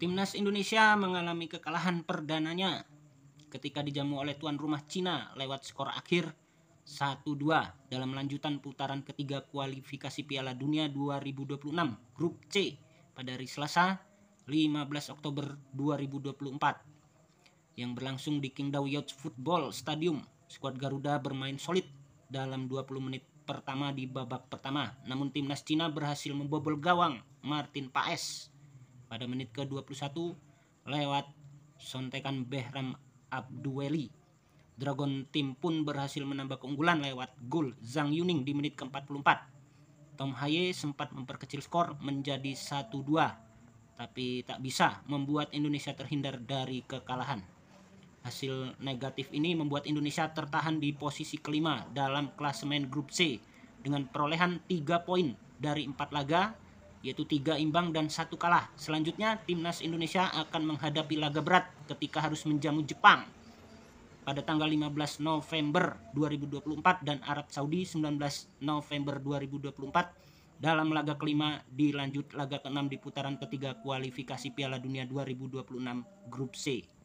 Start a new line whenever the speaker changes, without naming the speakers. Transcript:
Timnas Indonesia mengalami kekalahan perdananya ketika dijamu oleh tuan rumah Cina lewat skor akhir 1-2 dalam lanjutan putaran ketiga kualifikasi Piala Dunia 2026 Grup C pada hari Selasa 15 Oktober 2024 yang berlangsung di Qingdao Youth Football Stadium. Skuad Garuda bermain solid dalam 20 menit pertama di babak pertama, namun timnas Cina berhasil membobol gawang Martin Paes pada menit ke-21 lewat sontekan Behram Abdueli. Dragon Team pun berhasil menambah keunggulan lewat gol Zhang Yuning di menit ke-44. Tom Haye sempat memperkecil skor menjadi 1-2 tapi tak bisa membuat Indonesia terhindar dari kekalahan. Hasil negatif ini membuat Indonesia tertahan di posisi kelima dalam klasemen grup C dengan perolehan 3 poin dari 4 laga yaitu tiga imbang dan satu kalah. Selanjutnya, timnas Indonesia akan menghadapi laga berat ketika harus menjamu Jepang pada tanggal 15 November 2024 dan Arab Saudi 19 November 2024 dalam laga kelima dilanjut laga keenam di putaran ketiga kualifikasi Piala Dunia 2026 Grup C.